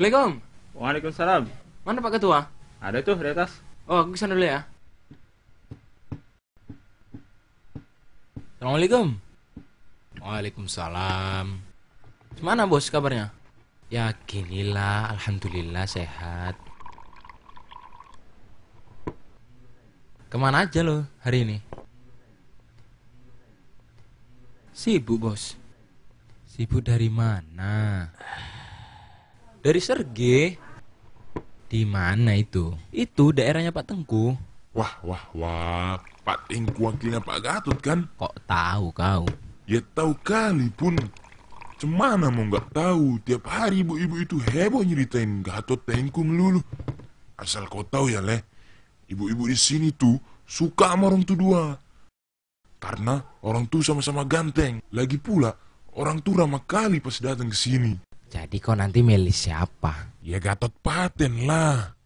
Assalamualaikum. Waalaikumsalam. Mana Pak Ketua? Ada tuh di atas. Oh, aku kesana dulu ya. Assalamualaikum. Waalaikumsalam. Gimana bos kabarnya? Ya ginilah, alhamdulillah sehat. Kemana aja lo hari ini? Sibuk bos. Sibuk dari mana? Dari Serge? Di mana itu? Itu daerahnya Pak Tengku. Wah, wah, wah. Pak Tengku wakilnya Pak Gatot kan? Kok tahu kau? Ya tahu kali pun. Cemana mau nggak tahu, tiap hari ibu-ibu itu heboh nyeritain Gatot Tengku melulu. Asal kau tahu ya, leh. Ibu-ibu di sini tuh suka sama orang tuh dua. Karena orang tuh sama-sama ganteng. Lagi pula, orang tuh ramah kali pas datang ke sini. Jadi kau nanti milih siapa? Ya Gatot Paten lah.